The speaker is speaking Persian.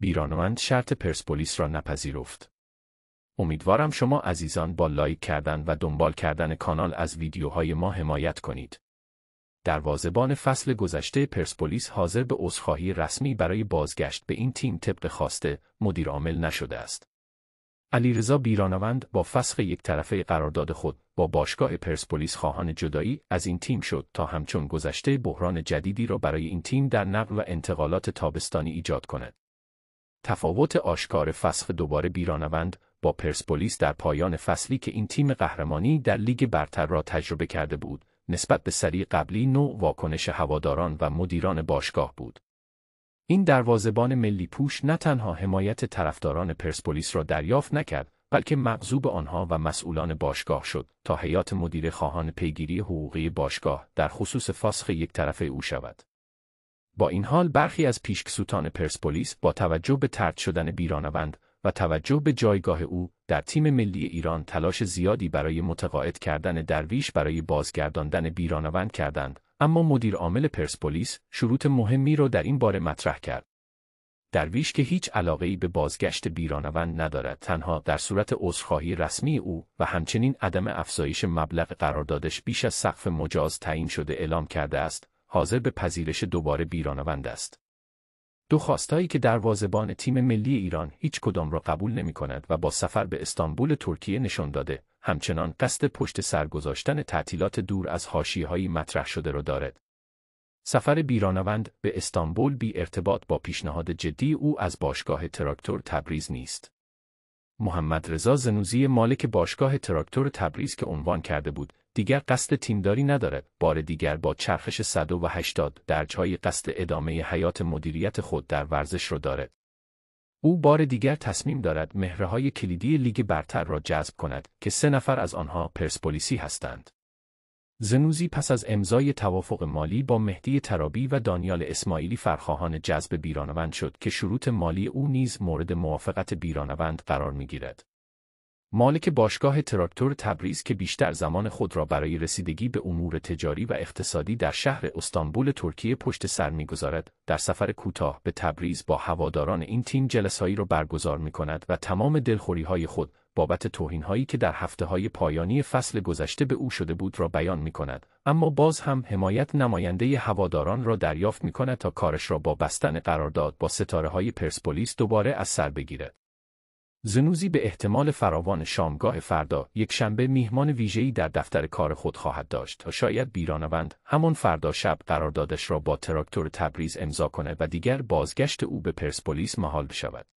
بیرانوند شرط پرسپولیس را نپذیرفت. امیدوارم شما عزیزان با لایک کردن و دنبال کردن کانال از ویدیوهای ما حمایت کنید. دروازبان فصل گذشته پرسپولیس حاضر به عذرخواهی رسمی برای بازگشت به این تیم طبق خواسته مدیر عامل نشده است. علیرضا بیرانوند با فسخ یک طرفه قرارداد خود با باشگاه پرسپولیس خواهان جدایی از این تیم شد تا همچون گذشته بحران جدیدی را برای این تیم در نقل و انتقالات تابستانی ایجاد کند. تفاوت آشکار فصل دوباره بیرانوند با پرسپولیس در پایان فصلی که این تیم قهرمانی در لیگ برتر را تجربه کرده بود نسبت به سری قبلی نوع واکنش هواداران و مدیران باشگاه بود این دروازبان ملی پوش نه تنها حمایت طرفداران پرسپولیس را دریافت نکرد بلکه مغزوب آنها و مسئولان باشگاه شد تا حیات مدیر خواهان پیگیری حقوقی باشگاه در خصوص فاسخ یک طرفه او شود با این حال برخی از پیشکسوتان پرسپولیس با توجه به ترد شدن بیرانوند و توجه به جایگاه او در تیم ملی ایران تلاش زیادی برای متقاعد کردن درویش برای بازگرداندن بیرانوند کردند اما مدیر عامل پرسپولیس شروط مهمی را در این باره مطرح کرد درویش که هیچ علاقه ای به بازگشت بیرانوند ندارد تنها در صورت عذرخواهی رسمی او و همچنین عدم افزایش مبلغ قراردادش بیش از سقف مجاز تعیین شده اعلام کرده است حاضر به پذیرش دوباره بیرانوند است. دو خواستایی که دروازبان تیم ملی ایران هیچ کدام را قبول نمی کند و با سفر به استانبول ترکیه نشان داده، همچنان قصد پشت سرگذاشتن تعطیلات دور از هاشیهایی مطرح شده را دارد. سفر بیرانوند به استانبول بی ارتباط با پیشنهاد جدی او از باشگاه تراکتور تبریز نیست. محمد رضا زنوزی مالک باشگاه تراکتور تبریز که عنوان کرده بود دیگر قصد تیمداری نداره بار دیگر با چرخش 180 درجهای قصد ادامه حیات مدیریت خود در ورزش را دارد. او بار دیگر تصمیم دارد مهره های کلیدی لیگ برتر را جذب کند که سه نفر از آنها پرسپولیسی هستند زنوزی پس از امضای توافق مالی با مهدی ترابی و دانیال اسماعیلی فرخواهان جذب بیرانوند شد که شروط مالی او نیز مورد موافقت بیرانوند قرار میگیرد. مالک باشگاه تراکتور تبریز که بیشتر زمان خود را برای رسیدگی به امور تجاری و اقتصادی در شهر استانبول ترکیه پشت سر میگذارد در سفر کوتاه به تبریز با هواداران این تیم جلسهایی را برگزار می کند و تمام دلخوری های خود بابت هایی که در هفته های پایانی فصل گذشته به او شده بود را بیان می کند اما باز هم حمایت نماینده هواداران را دریافت می کند تا کارش را با بستن قرارداد با ستاره های پرسپولیس دوباره از سر بگیرد. زنوزی به احتمال فراوان شامگاه فردا یک شنبه میهمان ویژه‌ای در دفتر کار خود خواهد داشت تا شاید بیرانوند همان فردا شب قراردادش را با تراکتور تبریز امضا کند و دیگر بازگشت او به پرسپولیس محال بشود.